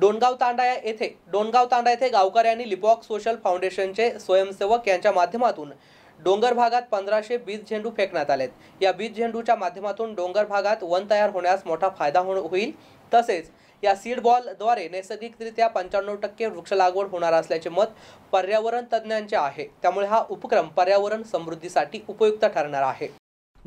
डोणगाव तांडा येथे डोनगाव तांडा येथे गावकऱ्यांनी लिपॉक सोशल फाउंडेशनचे स्वयंसेवक यांच्या माध्यमातून डोंगर भागात पंधराशे बीज झेंडू फेकण्यात आलेत या बीज झेंडूच्या माध्यमातून डोंगर भागात वन तयार होण्यास मोठा फायदा होईल तसेच या सीड बॉलद्वारे नैसर्गिकरित्या पंच्याण्णव टक्के वृक्ष लागवड होणार असल्याचे मत पर्यावरण तज्ज्ञांचे आहे त्यामुळे हा उपक्रम पर्यावरण समृद्धीसाठी उपयुक्त ठरणार आहे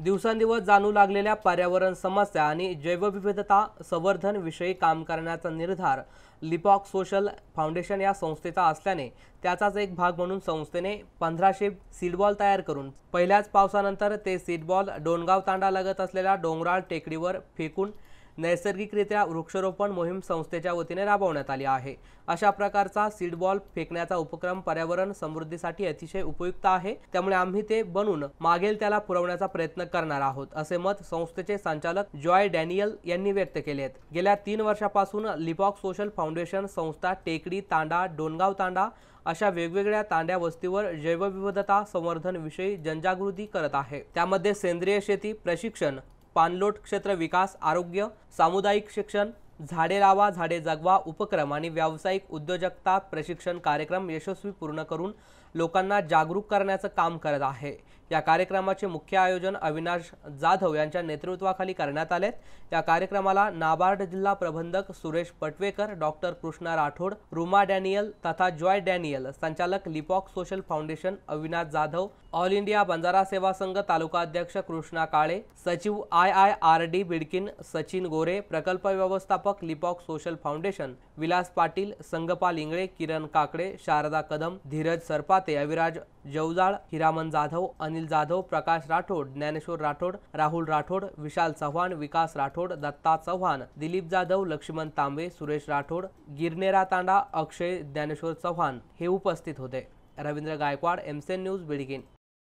दिवसांदिवस जाणू लागलेल्या पर्यावरण समस्या आणि जैवविविधता संवर्धन विषयी काम करण्याचा निर्धार लिपॉक सोशल फाउंडेशन या संस्थेचा असल्याने त्याचाच एक भाग म्हणून संस्थेने पंधराशे सीडबॉल तयार करून पहिल्याच पावसानंतर ते सीडबॉल डोणगाव तांडा असलेल्या डोंगराळ टेकडीवर फेकून नैसर्गिकरित्या वृक्षारोपण मोहीम संस्थेच्या वतीने राबवण्यात आली आहे अशा प्रकारचा सीडबॉल फेकण्याचा उपक्रम पर्यावरण समृद्धीसाठी अतिशय उपयुक्त आहे त्यामुळे आम्ही ते बनून मागेल त्याला पुरवण्याचा प्रयत्न करणार आहोत असे मत संस्थेचे संचालक जॉय डॅनियल यांनी व्यक्त केले आहेत गेल्या तीन वर्षापासून लिपॉक सोशल फाउंडेशन संस्था टेकडी तांडा डोनगाव तांडा अशा वेगवेगळ्या तांड्या वस्तीवर जैवविविधता संवर्धन विषयी जनजागृती करत आहे त्यामध्ये सेंद्रिय शेती प्रशिक्षण पानलोट क्षेत्र विकास आरोग्य सामुदायिक शिक्षण झाडे लावा झाडे जगवा उपक्रम आणि व्यावसायिक उद्योजकता प्रशिक्षण कार्यक्रम यशस्वी पूर्ण करून लोकांना जागरूक करण्याचं काम करत आहे या कार्यक्रमाचे मुख्य आयोजन अविनाश जाधव यांच्या नेतृत्वाखाली करण्यात आले या कार्यक्रमाला नाबार्ड जिल्हा प्रबंधक सुरेश पटवेकर डॉक्टर कृष्णा राठोड रुमा डॅनियल तथा जॉय डॅनियल संचालक Lipok social foundation Avinash Jadhav all India Banjara Seva Sangh तालुका अध्यक्ष कृष्णा काळे सचिव I I R D Bidkin Sachin Gore प्रकल्प व्यवस्थापक लिपॉक सोशल फाउंडेशन विलास पाटील संगपाल इंगळे किरण काकडे शारदा कदम धीरज सरपाते अविराज जवजाळ हिरामन जाधव अनिल जाधव प्रकाश राठोड ज्ञानेश्वर राठोड राहुल राठोड विशाल चव्हाण विकास राठोड दत्ता चव्हाण दिलीप जाधव लक्ष्मण तांबे सुरेश राठोड गिरनेरा तांडा अक्षय ज्ञानेश्वर चव्हाण हे उपस्थित होते रवींद्र गायकवाड एमसेन न्यूज बिडगिन